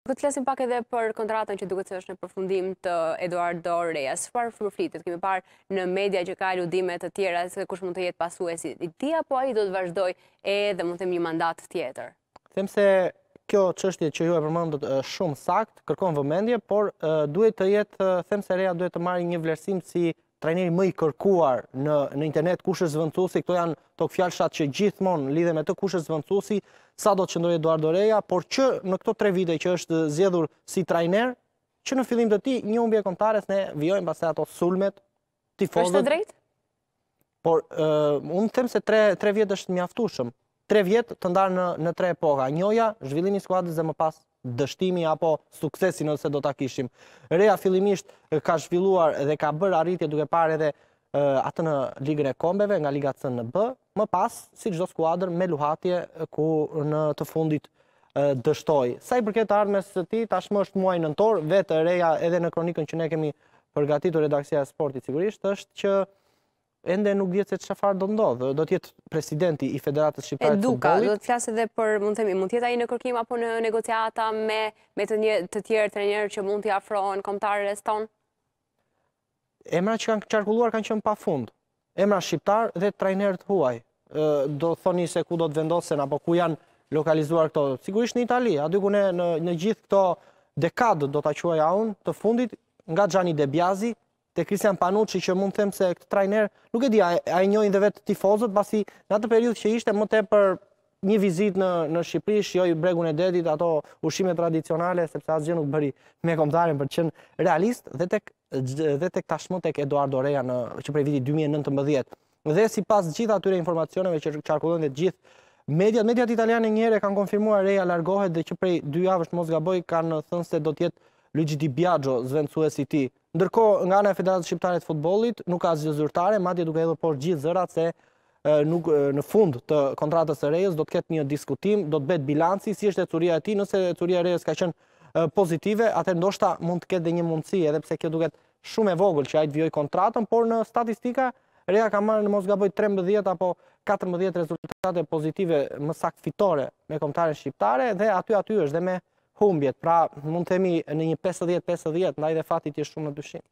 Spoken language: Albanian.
Këtë po të lesim pak edhe për kontratën që duke të është në përfundim të Eduardo Reyes. Shpar fërflitit, kemi parë në media që ka ludimet të tjera, se kush mund të jetë pasuesit i tia, po a i do të vazhdoj e dhe mund të temi një mandat tjetër? Them se kjo qështje që ju e përmëndët shumë sakt, kërkon vëmendje, por duhet të jetë, them se Reja duhet të marri një vlerësim si trajneri më i kërkuar në internet kush është zvëndësusi, këto janë tokë fjalshat që gjithmonë lidhe me të kush është zvëndësusi, sa do të qëndrojë Eduardo Reja, por që në këto tre vide që është zjedhur si trajner, që në fillim të ti një umbje kontares ne vjojnë pas ato sulmet, tifozët. është të drejtë? Por, unë them se tre vjetë është mjaftushëm. Tre vjetë të ndarë në tre epoha. Njoja, zhvillimi skuadrës dhe më pas dështimi apo suksesi nëse do të kishim. Rea fillimisht ka zhvilluar dhe ka bërë arritje duke pare dhe eh, atë në ligën e kombeve, nga ligat sënë në B, më pas, si gjdo skuadr, me luhatje ku në të fundit eh, dështoj. Sa i përket të ardhme së ti, tashmë është muaj nëntor, vetë Rea edhe në kronikën që ne kemi përgatitur redaksia e sportit sigurisht, është që ende nuk djetë se të shafar do ndodhë, do tjetë presidenti i Federatës të Fëmbojit. E duka, do të flasë dhe për mund të mund tjetë aji në kërkim apo në negociata me të tjerë të njerë që mund t'i afrohen komtarë e stonë? Emra që kanë qarkulluar kanë qënë pa fundë, emra shqiptarë dhe trajnerë të huaj, do thoni se ku do të vendosen apo ku janë lokalizuar këto, sigurisht në Itali, a dyku në gjithë këto dekadë do t'a quaj aun të fundit, nga Gjani Debjazi, të Kristian Panucci që mund them se këtë trajner, nuk e di, a, e njojnë dhe vetë tifozët, pasi në atë periut që ishte më te për një vizit në, në Shqipëri, shjoj bregun e dedit, ato ushime tradicionale, sepse asgjë nuk bëri me komtarin për qenë realist, dhe tek, dhe tek tashmë tek Eduardo Reja në, që prej viti 2019. Dhe si pas gjitha atyre informacioneve që qarkullon dhe gjithë, Mediat, mediat italiane njëre kanë konfirmuar Reja largohet dhe që prej dy javësht mos gaboj kanë thënë se do tjetë Luigi Di Biagio zvendësuesi i ti. Ndërko, nga në Federatës Shqiptare të futbolit, nuk ka ma madje duke edhe por gjithë zërat se në fund të kontratës e rejës do të ketë një diskutim, do të betë bilanci, si është e curia e ti, nëse curia e rejës ka qenë pozitive, atër ndoshta mund të ketë dhe një mundësi, edhe pse kjo duket shumë e vogël që ajtë vjoj kontratën, por në statistika, reja ka marrë në mos Mosgaboj 13 apo 14 rezultate pozitive më sakt fitore me komptare shqiptare, dhe aty aty është dhe me humbjet, pra mund të jemi në një 50-50, ndaj dhe fatit jeshtë shumë në 200.